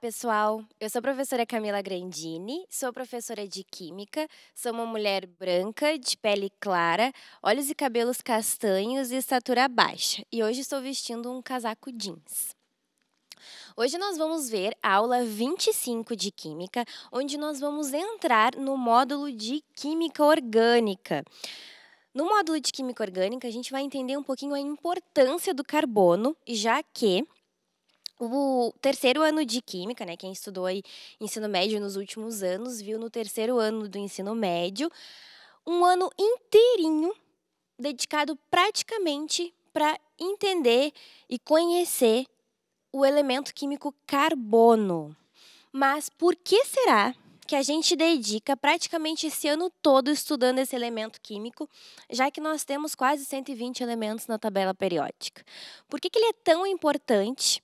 pessoal. Eu sou a professora Camila Grandini, sou professora de Química, sou uma mulher branca, de pele clara, olhos e cabelos castanhos e estatura baixa. E hoje estou vestindo um casaco jeans. Hoje nós vamos ver a aula 25 de Química, onde nós vamos entrar no módulo de Química Orgânica. No módulo de Química Orgânica, a gente vai entender um pouquinho a importância do carbono, já que o terceiro ano de Química, né? Quem estudou aí ensino médio nos últimos anos, viu no terceiro ano do ensino médio um ano inteirinho dedicado praticamente para entender e conhecer o elemento químico carbono. Mas por que será que a gente dedica praticamente esse ano todo estudando esse elemento químico, já que nós temos quase 120 elementos na tabela periódica? Por que, que ele é tão importante?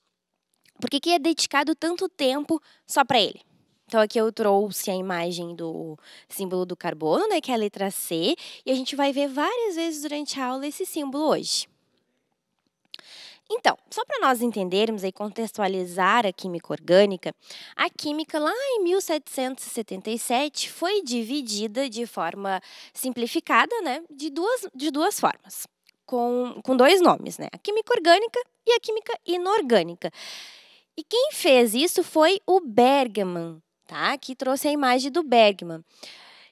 Por que, que é dedicado tanto tempo só para ele? Então aqui eu trouxe a imagem do símbolo do carbono, né, que é a letra C, e a gente vai ver várias vezes durante a aula esse símbolo hoje. Então, só para nós entendermos e contextualizar a química orgânica, a química lá em 1777 foi dividida de forma simplificada, né, de duas, de duas formas, com, com dois nomes, né, a química orgânica e a química inorgânica. E quem fez isso foi o Bergman, tá? Que trouxe a imagem do Bergman.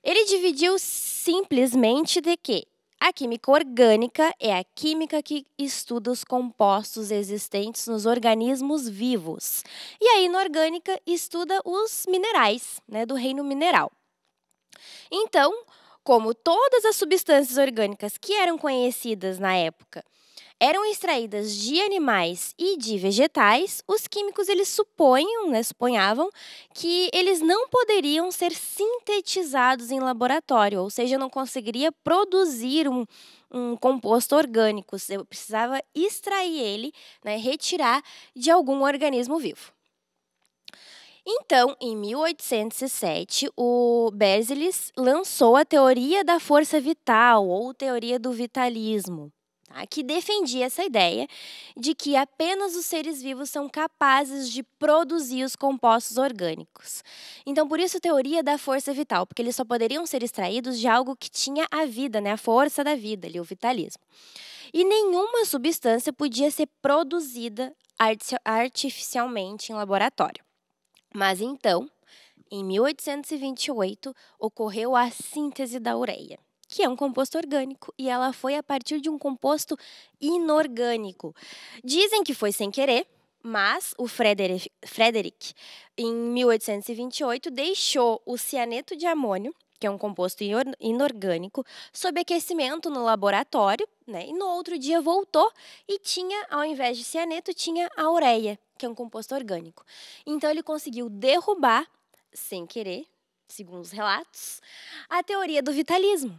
Ele dividiu simplesmente de que a química orgânica é a química que estuda os compostos existentes nos organismos vivos. E a inorgânica estuda os minerais, né, do reino mineral. Então, como todas as substâncias orgânicas que eram conhecidas na época eram extraídas de animais e de vegetais, os químicos eles né, suponhavam que eles não poderiam ser sintetizados em laboratório, ou seja, não conseguiria produzir um, um composto orgânico, Você precisava extrair ele, né, retirar de algum organismo vivo. Então, em 1807, o Berzelius lançou a teoria da força vital ou teoria do vitalismo tá? que defendia essa ideia de que apenas os seres vivos são capazes de produzir os compostos orgânicos. Então, por isso, teoria da força vital, porque eles só poderiam ser extraídos de algo que tinha a vida, né? a força da vida, ali, o vitalismo. E nenhuma substância podia ser produzida artificialmente em laboratório. Mas então, em 1828, ocorreu a síntese da ureia que é um composto orgânico, e ela foi a partir de um composto inorgânico. Dizem que foi sem querer, mas o Frederick, Frederick em 1828, deixou o cianeto de amônio, que é um composto inorgânico, sob aquecimento no laboratório, né? E no outro dia voltou e tinha, ao invés de cianeto, tinha a ureia, que é um composto orgânico. Então ele conseguiu derrubar, sem querer, segundo os relatos, a teoria do vitalismo,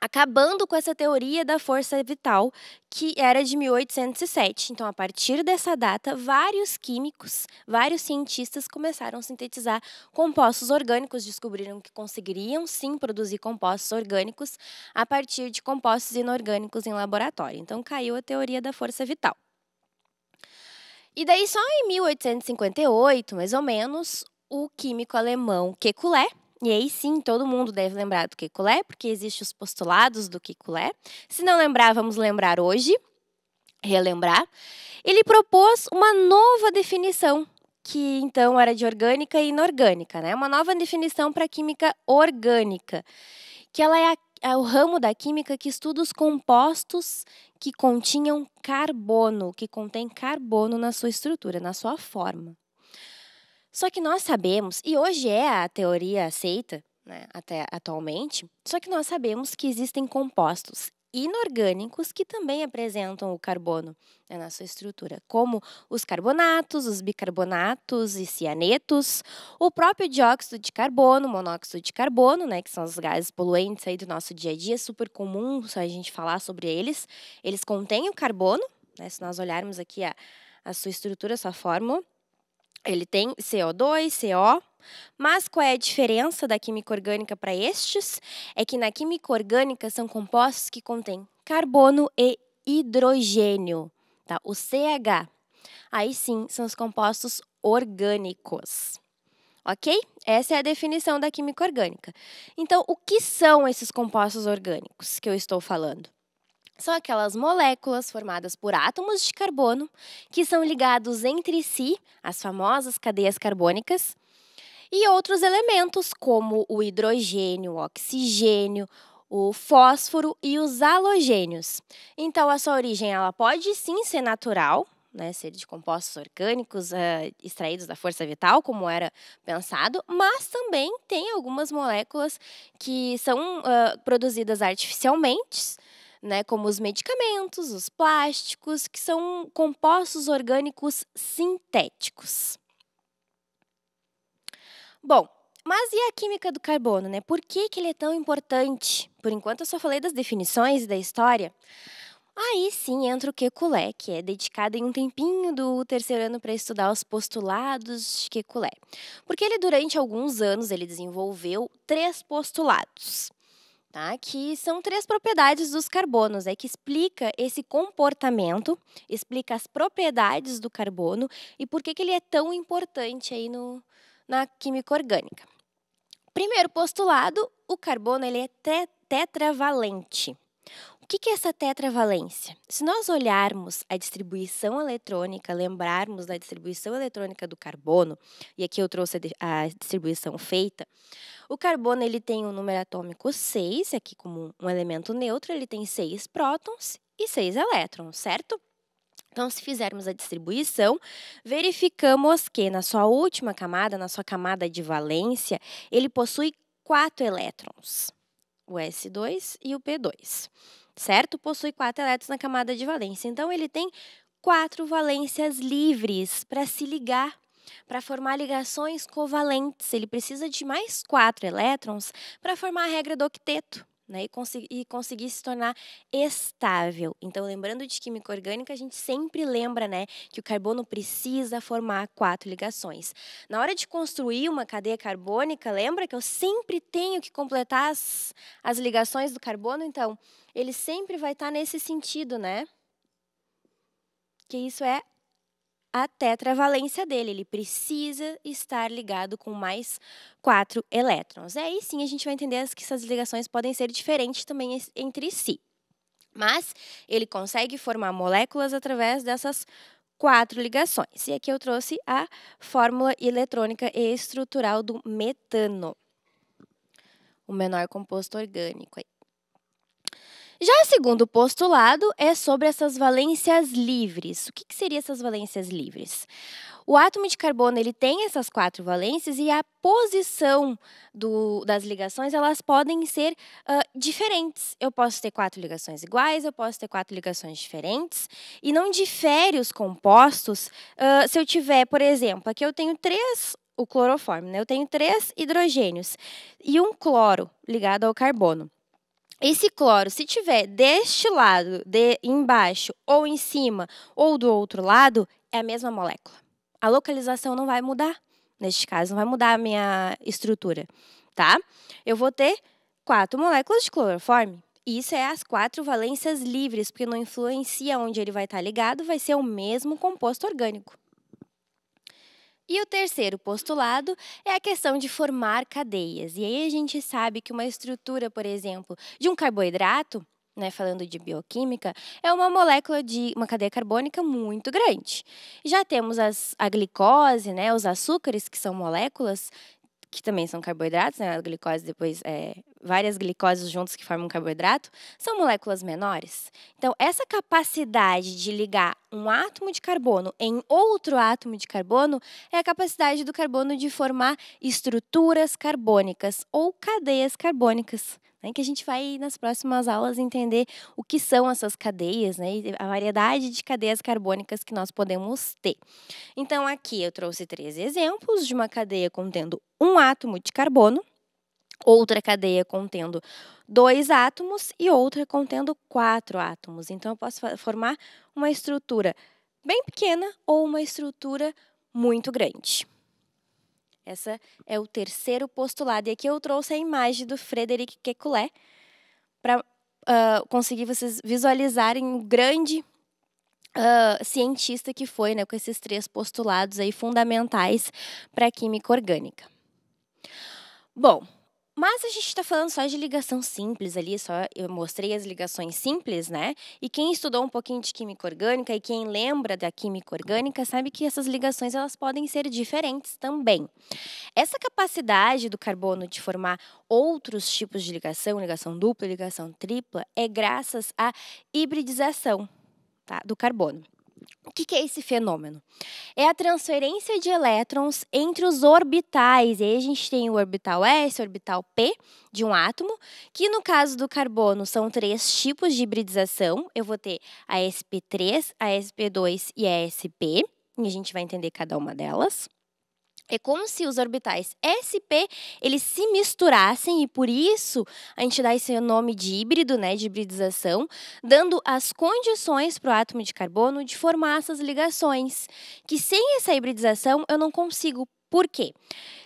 acabando com essa teoria da força vital, que era de 1807. Então, a partir dessa data, vários químicos, vários cientistas começaram a sintetizar compostos orgânicos, descobriram que conseguiriam sim produzir compostos orgânicos a partir de compostos inorgânicos em laboratório. Então, caiu a teoria da força vital. E daí, só em 1858, mais ou menos, o químico alemão Kekulé e aí sim, todo mundo deve lembrar do que porque existem os postulados do que Se não lembrar, vamos lembrar hoje, relembrar. Ele propôs uma nova definição, que então era de orgânica e inorgânica, né? Uma nova definição para a química orgânica, que ela é, a, é o ramo da química que estuda os compostos que continham carbono, que contém carbono na sua estrutura, na sua forma. Só que nós sabemos, e hoje é a teoria aceita, né, até atualmente, só que nós sabemos que existem compostos inorgânicos que também apresentam o carbono né, na sua estrutura, como os carbonatos, os bicarbonatos e cianetos, o próprio dióxido de carbono, monóxido de carbono, né, que são os gases poluentes aí do nosso dia a dia, é super comum a gente falar sobre eles. Eles contêm o carbono, né, se nós olharmos aqui a, a sua estrutura, a sua fórmula, ele tem CO2, CO, mas qual é a diferença da química orgânica para estes? É que na química orgânica são compostos que contêm carbono e hidrogênio, tá? O CH. Aí sim são os compostos orgânicos. Ok? Essa é a definição da química orgânica. Então, o que são esses compostos orgânicos que eu estou falando? são aquelas moléculas formadas por átomos de carbono que são ligados entre si, as famosas cadeias carbônicas, e outros elementos como o hidrogênio, o oxigênio, o fósforo e os halogênios. Então, a sua origem ela pode sim ser natural, né, ser de compostos orgânicos uh, extraídos da força vital, como era pensado, mas também tem algumas moléculas que são uh, produzidas artificialmente né, como os medicamentos, os plásticos, que são compostos orgânicos sintéticos. Bom, mas e a química do carbono, né? Por que, que ele é tão importante? Por enquanto eu só falei das definições e da história. Aí sim entra o Kekulé, que é dedicado em um tempinho do terceiro ano para estudar os postulados de Kekulé. Porque ele, durante alguns anos, ele desenvolveu três postulados tá? Que são três propriedades dos carbonos, é que explica esse comportamento, explica as propriedades do carbono e por que, que ele é tão importante aí no, na química orgânica. Primeiro postulado, o carbono ele é tetravalente. O que é essa tetravalência? Se nós olharmos a distribuição eletrônica, lembrarmos da distribuição eletrônica do carbono, e aqui eu trouxe a distribuição feita, o carbono ele tem um número atômico 6, aqui como um elemento neutro, ele tem 6 prótons e 6 elétrons, certo? Então, se fizermos a distribuição, verificamos que na sua última camada, na sua camada de valência, ele possui 4 elétrons, o S2 e o P2 certo? Possui quatro elétrons na camada de valência. Então, ele tem quatro valências livres para se ligar para formar ligações covalentes. Ele precisa de mais quatro elétrons para formar a regra do octeto né, e, e, conseguir se tornar estável. Então, lembrando de química orgânica, a gente sempre lembra né, que o carbono precisa formar quatro ligações. Na hora de construir uma cadeia carbônica, lembra que eu sempre tenho que completar as, as ligações do carbono? Então, ele sempre vai estar nesse sentido, né? Que isso é a tetravalência dele. Ele precisa estar ligado com mais quatro elétrons. E aí sim a gente vai entender que essas ligações podem ser diferentes também entre si. Mas ele consegue formar moléculas através dessas quatro ligações. E aqui eu trouxe a fórmula eletrônica e estrutural do metano, o menor composto orgânico aí. Já o segundo postulado é sobre essas valências livres. O que, que seriam essas valências livres? O átomo de carbono ele tem essas quatro valências e a posição do, das ligações elas podem ser uh, diferentes. Eu posso ter quatro ligações iguais, eu posso ter quatro ligações diferentes e não difere os compostos. Uh, se eu tiver, por exemplo, aqui eu tenho três o cloroforme, né? Eu tenho três hidrogênios e um cloro ligado ao carbono esse cloro, se tiver deste lado, de embaixo ou em cima ou do outro lado, é a mesma molécula. A localização não vai mudar. Neste caso, não vai mudar a minha estrutura, tá? Eu vou ter quatro moléculas de cloroforme. isso é as quatro valências livres, porque não influencia onde ele vai estar ligado, vai ser o mesmo composto orgânico. E o terceiro postulado é a questão de formar cadeias. E aí a gente sabe que uma estrutura, por exemplo, de um carboidrato, né, falando de bioquímica, é uma molécula de uma cadeia carbônica muito grande. Já temos as, a glicose, né, os açúcares, que são moléculas que também são carboidratos, né? A glicose depois é, várias glicoses juntas que formam um carboidrato, são moléculas menores. Então, essa capacidade de ligar um átomo de carbono em outro átomo de carbono é a capacidade do carbono de formar estruturas carbônicas ou cadeias carbônicas né, que a gente vai nas próximas aulas entender o que são essas cadeias, né, a variedade de cadeias carbônicas que nós podemos ter. Então, aqui eu trouxe três exemplos de uma cadeia contendo um átomo de carbono, outra cadeia contendo dois átomos e outra contendo quatro átomos. Então, eu posso formar uma estrutura bem pequena ou uma estrutura muito grande. Essa é o terceiro postulado. E aqui eu trouxe a imagem do Frederic Kekulé para uh, ah, conseguir vocês visualizarem o grande uh, cientista que foi, né, com esses três postulados aí fundamentais para a química orgânica. Bom, mas a gente está falando só de ligação simples ali, só eu mostrei as ligações simples, né? E quem estudou um pouquinho de química orgânica e quem lembra da química orgânica sabe que essas ligações elas podem ser diferentes também. Essa capacidade do carbono de formar outros tipos de ligação, ligação dupla, ligação tripla, é graças à hibridização tá, do carbono. O que, que, é esse fenômeno? É a transferência de elétrons entre os orbitais. E aí a gente tem o orbital S, o orbital P de um átomo, que no caso do carbono são três tipos de hibridização. Eu vou ter a sp3, a sp2 e a sp. E a gente vai entender cada uma delas. É como se os orbitais sp eles se misturassem e por isso a gente dá esse nome de híbrido, né, de hibridização, dando as condições para o átomo de carbono de formar essas ligações. Que sem essa hibridização eu não consigo. Por quê?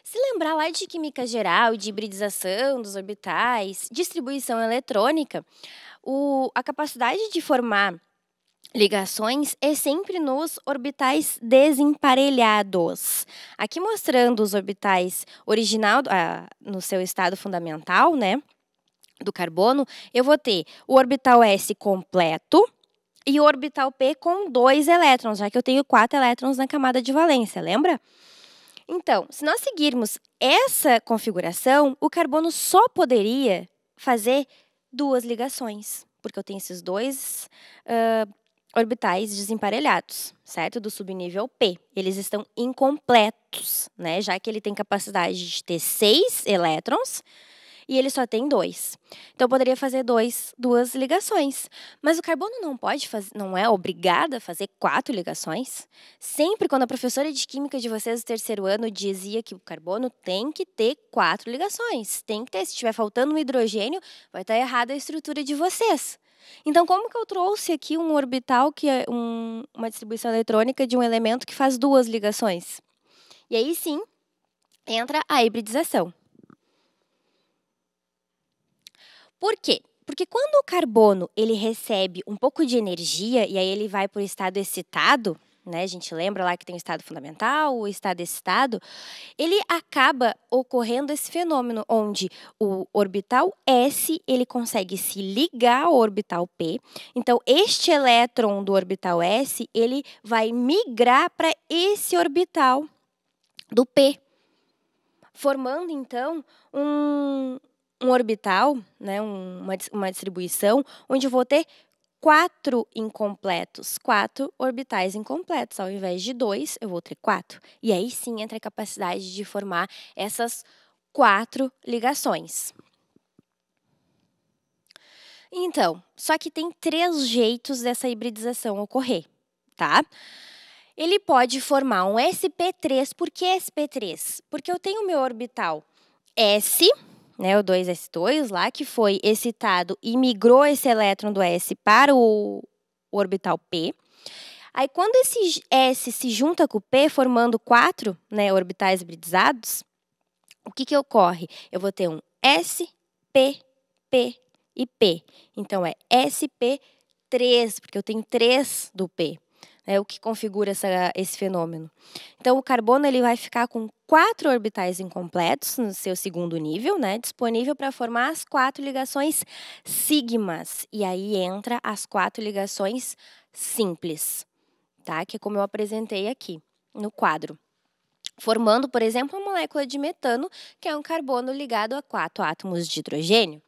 Se lembrar lá de química geral, de hibridização dos orbitais, distribuição eletrônica, o, a capacidade de formar ligações e é sempre nos orbitais desemparelhados. Aqui mostrando os orbitais original ah, no seu estado fundamental, né? Do carbono, eu vou ter o orbital S completo e o orbital P com dois elétrons, já que eu tenho quatro elétrons na camada de valência, lembra? Então, se nós seguirmos essa configuração, o carbono só poderia fazer duas ligações, porque eu tenho esses dois uh, orbitais desemparelhados, certo? Do subnível P. Eles estão incompletos, né? Já que ele tem capacidade de ter seis elétrons e ele só tem dois. Então poderia fazer dois, duas ligações. Mas o carbono não pode fazer, não é obrigado a fazer quatro ligações? Sempre quando a professora de química de vocês do terceiro ano dizia que o carbono tem que ter quatro ligações, tem que ter. Se estiver faltando um hidrogênio, vai estar errada a estrutura de vocês. Então, como que eu trouxe aqui um orbital, que é um, uma distribuição eletrônica de um elemento que faz duas ligações? E aí sim entra a hibridização. Por quê? Porque quando o carbono ele recebe um pouco de energia e aí ele vai para o estado excitado, né? A gente lembra lá que tem o estado fundamental, o estado excitado, ele acaba ocorrendo esse fenômeno onde o orbital S ele consegue se ligar ao orbital P. Então este elétron do orbital S ele vai migrar para esse orbital do P, formando então um, um orbital, né, um, uma, uma distribuição onde eu vou ter quatro incompletos, quatro orbitais incompletos. Ao invés de dois, eu vou ter quatro. E aí sim entra a capacidade de formar essas quatro ligações. Então, só que tem três jeitos dessa hibridização ocorrer, tá? Ele pode formar um sp3, por que sp3? Porque eu tenho meu orbital S, né, o 2s2 lá, que foi excitado e migrou esse elétron do s para o orbital p. Aí quando esse s se junta com o p, formando quatro né, orbitais hibridizados, o que, que ocorre? Eu vou ter um s, p, p e p. Então é sp3, porque eu tenho três do p né, o que configura essa, esse fenômeno. Então, o carbono ele vai ficar com quatro orbitais incompletos no seu segundo nível, né, disponível para formar as quatro ligações sigmas. E aí entra as quatro ligações simples, tá? Que é como eu apresentei aqui no quadro formando, por exemplo, a molécula de metano, que é um carbono ligado a quatro átomos de hidrogênio.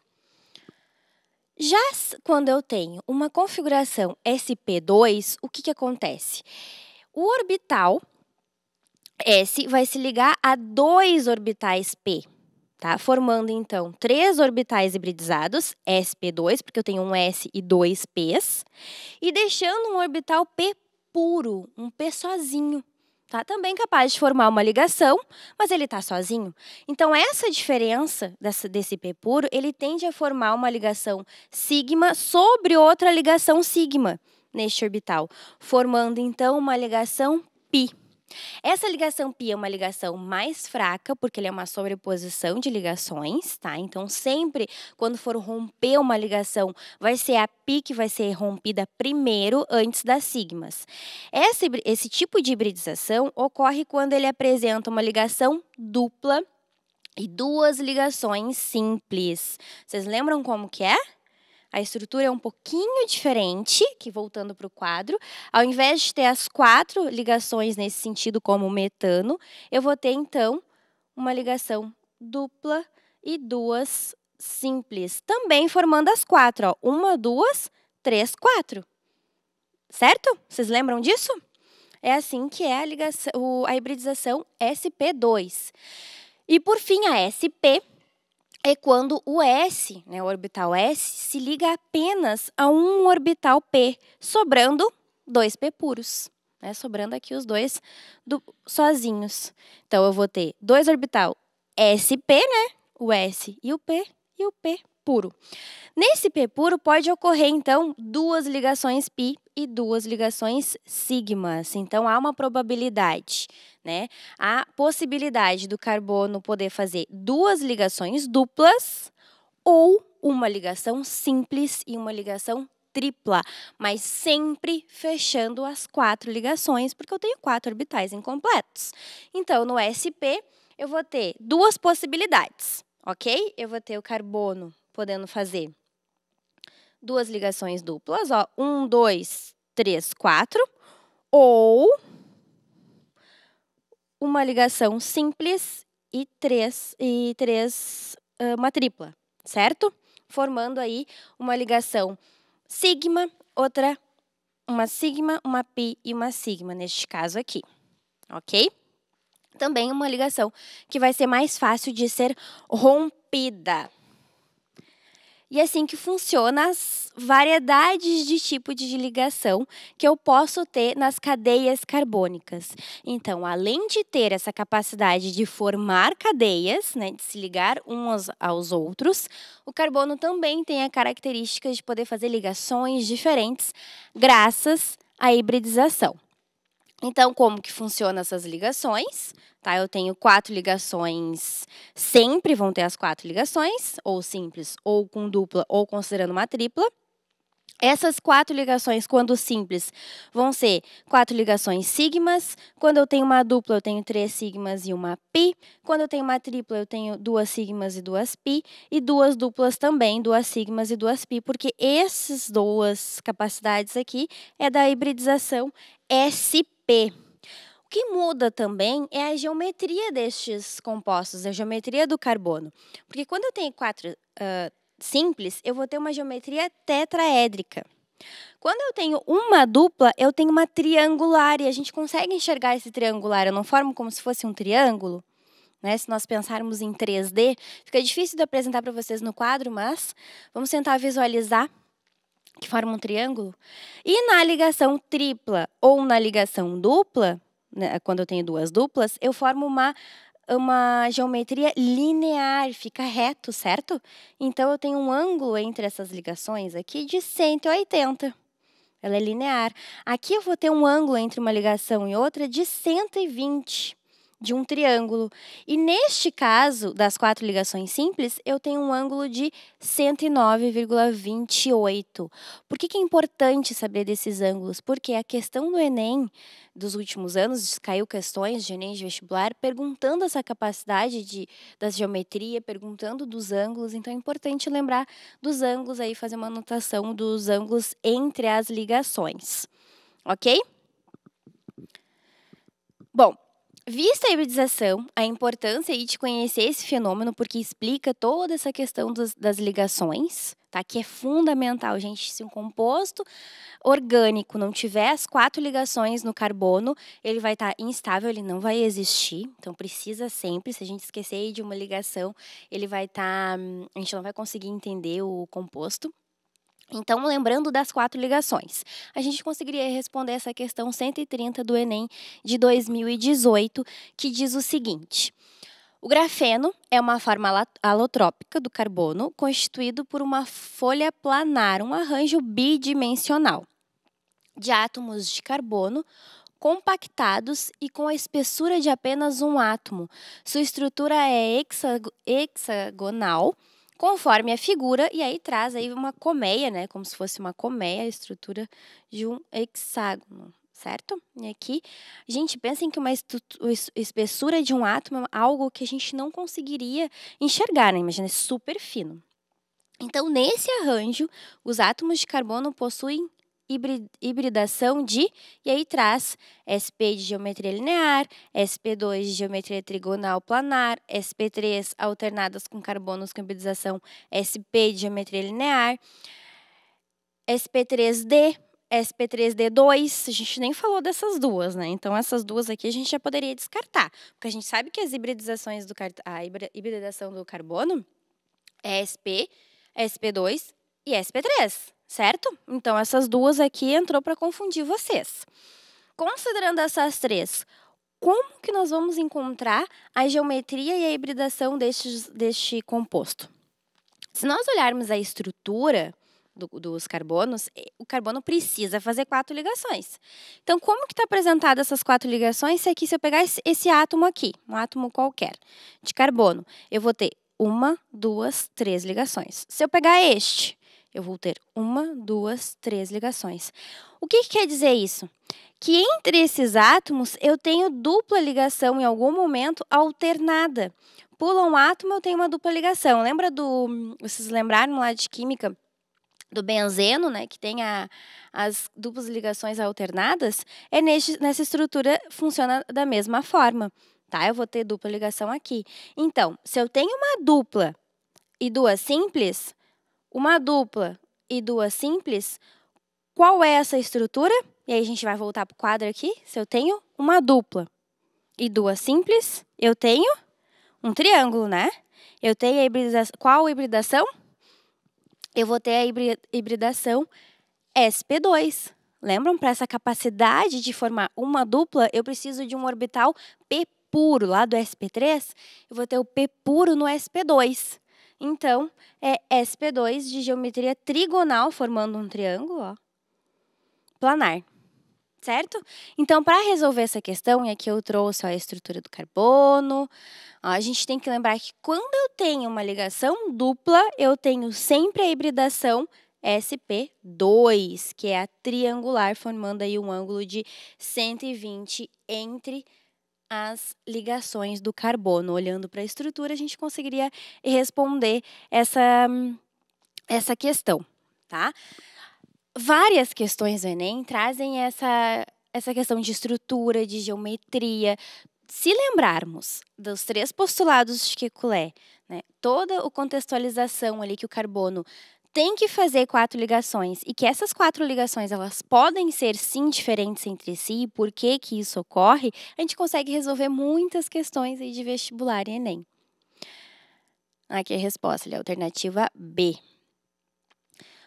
Já quando eu tenho uma configuração SP2, o que, que acontece? O orbital S vai se ligar a dois orbitais P, tá? Formando então três orbitais hibridizados, SP2, porque eu tenho um S e dois Ps, e deixando um orbital P puro, um P sozinho tá também capaz de formar uma ligação, mas ele está sozinho. Então, essa diferença desse P puro, ele tende a formar uma ligação sigma sobre outra ligação sigma neste orbital, formando então uma ligação π. Essa ligação π é uma ligação mais fraca, porque ele é uma sobreposição de ligações, tá? Então, sempre quando for romper uma ligação, vai ser a π que vai ser rompida primeiro, antes das sigmas. Esse, esse tipo de hibridização ocorre quando ele apresenta uma ligação dupla e duas ligações simples. Vocês lembram como que é? A estrutura é um pouquinho diferente, que voltando para o quadro, ao invés de ter as quatro ligações nesse sentido como metano, eu vou ter então uma ligação dupla e duas simples, também formando as quatro, ó, uma, duas, três, quatro. Certo? Vocês lembram disso? É assim que é a, ligação, a hibridização SP2. E por fim, a SP, é quando o S, né, o orbital S, se liga apenas a um orbital P, sobrando dois P puros. Né, sobrando aqui os dois do, sozinhos. Então, eu vou ter dois orbital SP, né? O S e o P e o P puro. Nesse P puro pode ocorrer então duas ligações pi e duas ligações sigmas. Então há uma probabilidade, né? A possibilidade do carbono poder fazer duas ligações duplas ou uma ligação simples e uma ligação tripla, mas sempre fechando as quatro ligações, porque eu tenho quatro orbitais incompletos. Então, no SP, eu vou ter duas possibilidades, ok? Eu vou ter o carbono podendo fazer duas ligações duplas, ó, um, dois, três, quatro, ou uma ligação simples e três, e três uma tripla, certo? Formando aí uma ligação sigma, outra uma sigma, uma pi e uma sigma neste caso aqui, ok? Também uma ligação que vai ser mais fácil de ser rompida. E é assim que funciona as variedades de tipo de ligação que eu posso ter nas cadeias carbônicas. Então, além de ter essa capacidade de formar cadeias, né, de se ligar uns aos outros, o carbono também tem a característica de poder fazer ligações diferentes graças à hibridização. Então, como que funcionam essas ligações? Tá? Eu tenho quatro ligações, sempre vão ter as quatro ligações, ou simples, ou com dupla, ou considerando uma tripla. Essas quatro ligações, quando simples, vão ser quatro ligações sigmas. Quando eu tenho uma dupla, eu tenho três sigmas e uma pi. Quando eu tenho uma tripla, eu tenho duas sigmas e duas pi. E duas duplas também, duas sigmas e duas pi, porque essas duas capacidades aqui é da hibridização SP. O que muda também é a geometria destes compostos, a geometria do carbono. Porque quando eu tenho quatro. Uh, simples, eu vou ter uma geometria tetraédrica. Quando eu tenho uma dupla, eu tenho uma triangular e a gente consegue enxergar esse triangular. Eu não formo como se fosse um triângulo? Né? Se nós pensarmos em 3D, fica difícil de apresentar para vocês no quadro, mas vamos tentar visualizar que forma um triângulo. E na ligação tripla ou na ligação dupla, né, quando eu tenho duas duplas, eu formo uma uma geometria linear, fica reto, certo? Então, eu tenho um ângulo entre essas ligações aqui de 180. Ela é linear. Aqui eu vou ter um ângulo entre uma ligação e outra de 120 de um triângulo. E neste caso, das quatro ligações simples, eu tenho um ângulo de 109,28. Por que, que é importante saber desses ângulos? Porque a questão do Enem dos últimos anos, caiu questões de Enem de vestibular, perguntando essa capacidade de, da geometria, perguntando dos ângulos. Então é importante lembrar dos ângulos aí, fazer uma anotação dos ângulos entre as ligações. Ok? Bom, Vista a hibridização, a importância de conhecer esse fenômeno, porque explica toda essa questão dos, das ligações, tá? que é fundamental, gente. Se um composto orgânico não tiver as quatro ligações no carbono, ele vai estar tá instável, ele não vai existir. Então, precisa sempre, se a gente esquecer de uma ligação, ele vai estar. Tá, hum, a gente não vai conseguir entender o composto. Então, lembrando das quatro ligações, a gente conseguiria responder essa questão 130 do Enem de 2018, que diz o seguinte. O grafeno é uma forma alotrópica do carbono constituído por uma folha planar, um arranjo bidimensional de átomos de carbono compactados e com a espessura de apenas um átomo. Sua estrutura é hexagonal conforme a figura, e aí traz aí uma colmeia, né? Como se fosse uma colmeia, a estrutura de um hexágono, certo? E aqui, gente, pensem que uma espessura de um átomo é algo que a gente não conseguiria enxergar, né? Imagina, é super fino. Então, nesse arranjo, os átomos de carbono possuem hibridação de, e aí traz SP de geometria linear, SP2 de geometria trigonal planar, SP3 alternadas com carbonos com hibridização SP de geometria linear, SP3D, SP3D2, a gente nem falou dessas duas, né? Então essas duas aqui a gente já poderia descartar, porque a gente sabe que as hibridizações do a hibridação do carbono é SP, SP2 e SP3 certo? Então essas duas aqui entrou para confundir vocês. Considerando essas três, como que nós vamos encontrar a geometria e a hibridação deste composto? Se nós olharmos a estrutura do, dos carbonos, eh, o carbono precisa fazer quatro ligações. Então, como que está apresentada essas quatro ligações? Se aqui, se eu pegar esse, esse átomo aqui, um átomo qualquer de carbono, eu vou ter uma, duas, três ligações. Se eu pegar este, eu vou ter uma, duas, três ligações. O que, que quer dizer isso? Que entre esses átomos eu tenho dupla ligação em algum momento alternada. Pula um átomo, eu tenho uma dupla ligação. Lembra do. Vocês lembraram lá de química? do benzeno, né, que tem a, as duplas ligações alternadas, é neste, nessa estrutura funciona da mesma forma, tá? Eu vou ter dupla ligação aqui. Então, se eu tenho uma dupla e duas simples, uma dupla e duas simples, qual é essa estrutura? E aí a gente vai voltar para o quadro aqui. Se eu tenho uma dupla e duas simples, eu tenho um triângulo, né? Eu tenho a hibridação. Qual hibridação? Eu vou ter a hibridação sp2. Lembram? Para essa capacidade de formar uma dupla, eu preciso de um orbital p puro lá do sp3. Eu vou ter o p puro no sp2. Então, é SP2 de geometria trigonal, formando um triângulo, ó, planar. Certo? Então, para resolver essa questão, e aqui eu trouxe ó, a estrutura do carbono, ó, a gente tem que lembrar que quando eu tenho uma ligação dupla, eu tenho sempre a hibridação SP2, que é a triangular, formando aí um ângulo de 120 entre as ligações do carbono. Olhando para a estrutura, a gente conseguiria responder essa, essa questão, tá? Várias questões do Enem trazem essa, essa questão de estrutura, de geometria. Se lembrarmos dos três postulados de Kekulé, né, toda a contextualização ali que o carbono tem que fazer quatro ligações e que essas quatro ligações elas podem ser sim diferentes entre si, por que que isso ocorre, a gente consegue resolver muitas questões aí de vestibular e ENEM. Aqui a resposta, é a alternativa B.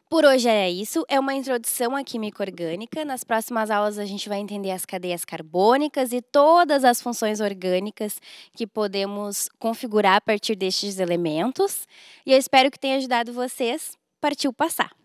Por hoje é isso, é uma introdução à química orgânica. Nas próximas aulas a gente vai entender as cadeias carbônicas e todas as funções orgânicas que podemos configurar a partir destes elementos. E eu espero que tenha ajudado vocês partiu passar.